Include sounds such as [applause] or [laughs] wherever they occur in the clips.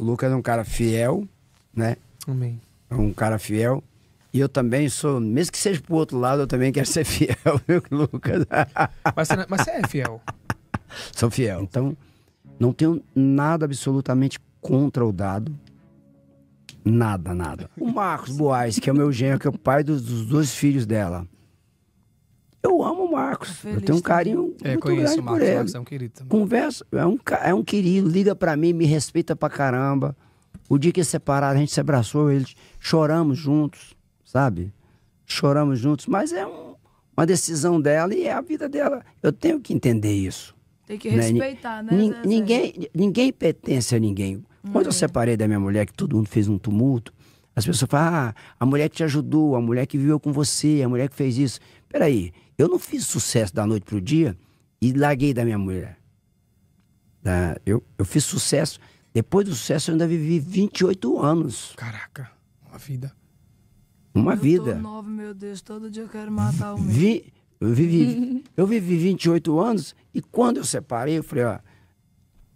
O Lucas é um cara fiel, né? Amém. É um cara fiel. E eu também sou, mesmo que seja pro outro lado, eu também quero ser [laughs] fiel, viu, Lucas? [laughs] Mas você, é, mas você é fiel. Sou fiel. Então, não tenho nada absolutamente contra o dado. Nada, nada. O Marcos Boaz, que é o meu genro, que é o pai dos, dos dois filhos dela. Eu amo o Marcos. Feliz, eu tenho um carinho é, muito conheço grande o Marcos, por ele. Marcos é um querido também. Conversa, é um, é um querido, liga para mim, me respeita pra caramba. O dia que separaram, a gente se abraçou, eles choramos juntos, sabe? Choramos juntos, mas é um, uma decisão dela e é a vida dela. Eu tenho que entender isso. Tem que né? respeitar, né? né? Ninguém, ninguém pertence a ninguém. Quando hum. eu uhum. separei da minha mulher, que todo mundo fez um tumulto, as pessoas falam, ah, a mulher que te ajudou, a mulher que viveu com você, a mulher que fez isso. Peraí, eu não fiz sucesso da noite pro dia e larguei da minha mulher. Da, eu, eu fiz sucesso. Depois do sucesso, eu ainda vivi 28 anos. Caraca, uma vida. Uma eu vida. Tô nova, meu Deus, todo dia eu quero matar o meu. Vi, eu, vivi, [laughs] eu vivi 28 anos e quando eu separei, eu falei, ó,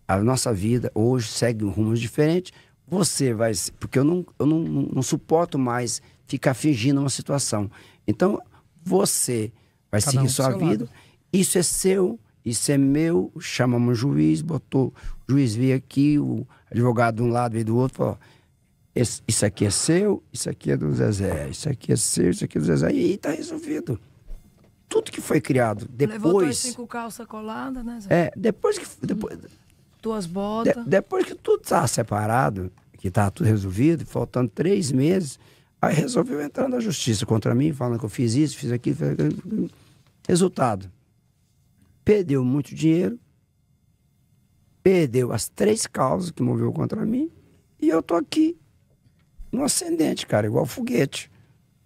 a nossa vida hoje segue um rumo diferente. Você vai. Porque eu não, eu não, não suporto mais ficar fingindo uma situação. Então, você vai Cada seguir um sua vida. Lado. Isso é seu, isso é meu. Chamamos um juiz, botou. O juiz veio aqui, o advogado de um lado veio do outro, falou. Isso aqui é seu, isso aqui é do Zezé, isso aqui é seu, isso aqui é do Zezé, e tá resolvido tudo que foi criado depois. Levantou as com calça colada, né, Zé? É, depois que. Depois, botas. De, depois que tudo estava separado, que estava tudo resolvido, faltando três meses, aí resolveu entrar na justiça contra mim, falando que eu fiz isso, fiz aquilo. Fiz aquilo. Resultado: perdeu muito dinheiro, perdeu as três causas que moveu contra mim, e eu tô aqui no ascendente, cara, igual foguete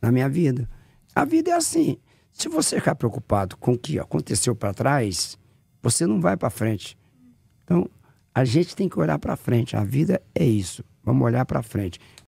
na minha vida. A vida é assim. Se você ficar preocupado com o que aconteceu para trás, você não vai para frente. Então, a gente tem que olhar para frente. A vida é isso. Vamos olhar para frente.